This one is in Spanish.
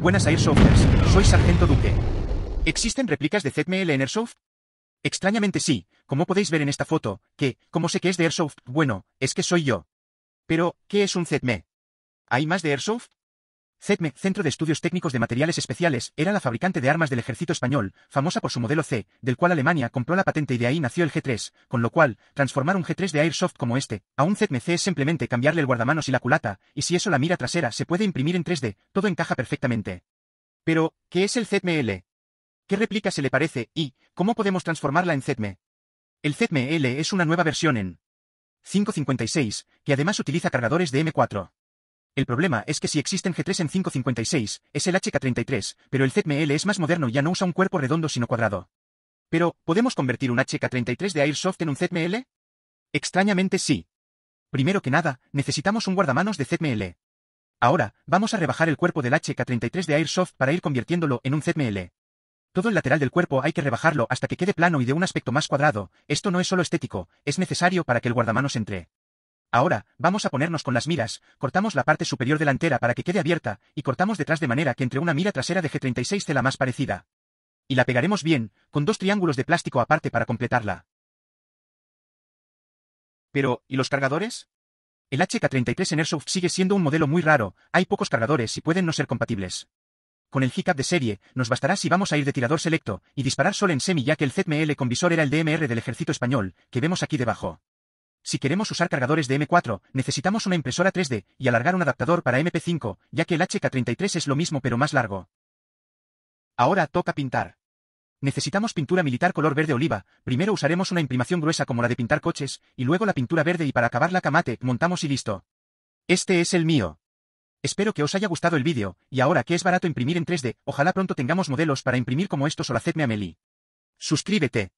Buenas Airsofters, soy Sargento Duque. ¿Existen réplicas de ZML en Airsoft? Extrañamente sí, como podéis ver en esta foto, que, como sé que es de Airsoft, bueno, es que soy yo. Pero, ¿qué es un ZME? ¿Hay más de Airsoft? CETME, Centro de Estudios Técnicos de Materiales Especiales, era la fabricante de armas del ejército español, famosa por su modelo C, del cual Alemania compró la patente y de ahí nació el G3, con lo cual, transformar un G3 de Airsoft como este, a un CETME C es simplemente cambiarle el guardamanos y la culata, y si eso la mira trasera se puede imprimir en 3D, todo encaja perfectamente. Pero, ¿qué es el CETME L? ¿Qué réplica se le parece, y, cómo podemos transformarla en CETME? El CETME L es una nueva versión en 556, que además utiliza cargadores de M4. El problema es que si existen G3 en 556, es el HK33, pero el ZML es más moderno y ya no usa un cuerpo redondo sino cuadrado. Pero, ¿podemos convertir un HK33 de Airsoft en un ZML? Extrañamente sí. Primero que nada, necesitamos un guardamanos de ZML. Ahora, vamos a rebajar el cuerpo del HK33 de Airsoft para ir convirtiéndolo en un ZML. Todo el lateral del cuerpo hay que rebajarlo hasta que quede plano y de un aspecto más cuadrado, esto no es solo estético, es necesario para que el guardamanos entre. Ahora, vamos a ponernos con las miras, cortamos la parte superior delantera para que quede abierta, y cortamos detrás de manera que entre una mira trasera de G36 de la más parecida. Y la pegaremos bien, con dos triángulos de plástico aparte para completarla. Pero, ¿y los cargadores? El HK33 en Airsoft sigue siendo un modelo muy raro, hay pocos cargadores y pueden no ser compatibles. Con el hiccup de serie, nos bastará si vamos a ir de tirador selecto, y disparar solo en semi ya que el ZML con visor era el DMR del ejército español, que vemos aquí debajo. Si queremos usar cargadores de M4, necesitamos una impresora 3D y alargar un adaptador para MP5, ya que el HK33 es lo mismo pero más largo. Ahora toca pintar. Necesitamos pintura militar color verde oliva, primero usaremos una imprimación gruesa como la de pintar coches, y luego la pintura verde y para acabar la camate, montamos y listo. Este es el mío. Espero que os haya gustado el vídeo, y ahora que es barato imprimir en 3D, ojalá pronto tengamos modelos para imprimir como estos o la Meli. Suscríbete.